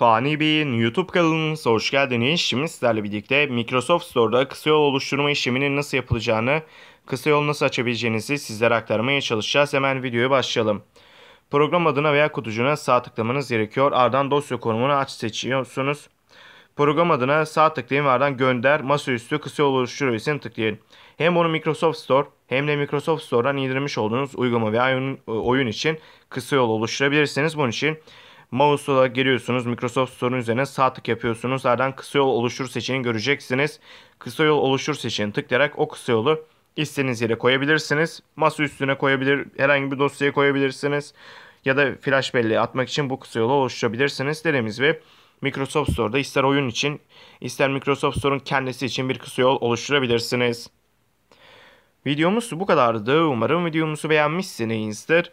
Fani Bey'in YouTube kanalınıza hoş geldiniz. Şimdi sizlerle birlikte Microsoft Store'da kısa yol oluşturma işleminin nasıl yapılacağını, kısa yol nasıl açabileceğinizi sizlere aktarmaya çalışacağız. Hemen videoya başlayalım. Program adına veya kutucuğuna sağ tıklamanız gerekiyor. Ardından dosya konumunu aç seçiyorsunuz. Program adına sağ tıklayın ve ardından gönder masaüstü kısa yol oluşturuyor isim tıklayın. Hem onu Microsoft Store hem de Microsoft Store'dan indirmiş olduğunuz uygulama veya oyun e, için kısa yol oluşturabilirsiniz. Bunun için Mouse'la giriyorsunuz. Microsoft Store'un üzerine sağ tık yapıyorsunuz. Zaten kısa yol oluşur seçeneğini göreceksiniz. Kısa yol oluşur seçeneğini tıklayarak o kısa yolu istediğiniz yere koyabilirsiniz. Masa üstüne koyabilir, herhangi bir dosyaya koyabilirsiniz. Ya da flash belleği atmak için bu kısa yolu oluşturabilirsiniz. Dediğimiz gibi Microsoft Store'da ister oyun için ister Microsoft Store'un kendisi için bir kısa yol oluşturabilirsiniz. Videomuz bu kadardı. Umarım videomuzu beğenmişsinizdir.